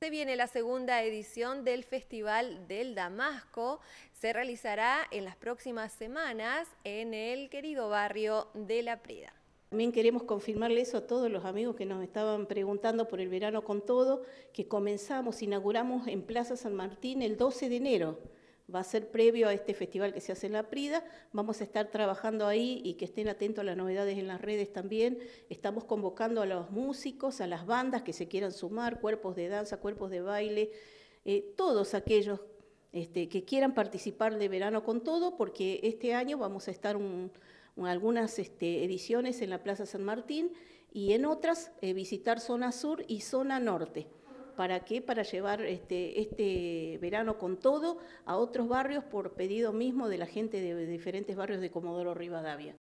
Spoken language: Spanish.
Se viene la segunda edición del Festival del Damasco. Se realizará en las próximas semanas en el querido barrio de La Prida. También queremos confirmarle eso a todos los amigos que nos estaban preguntando por el verano con todo, que comenzamos, inauguramos en Plaza San Martín el 12 de enero va a ser previo a este festival que se hace en la Prida. Vamos a estar trabajando ahí y que estén atentos a las novedades en las redes también. Estamos convocando a los músicos, a las bandas que se quieran sumar, cuerpos de danza, cuerpos de baile, eh, todos aquellos este, que quieran participar de verano con todo, porque este año vamos a estar algunas este, ediciones en la Plaza San Martín y en otras eh, visitar zona sur y zona norte. ¿Para qué? Para llevar este, este verano con todo a otros barrios por pedido mismo de la gente de diferentes barrios de Comodoro Rivadavia.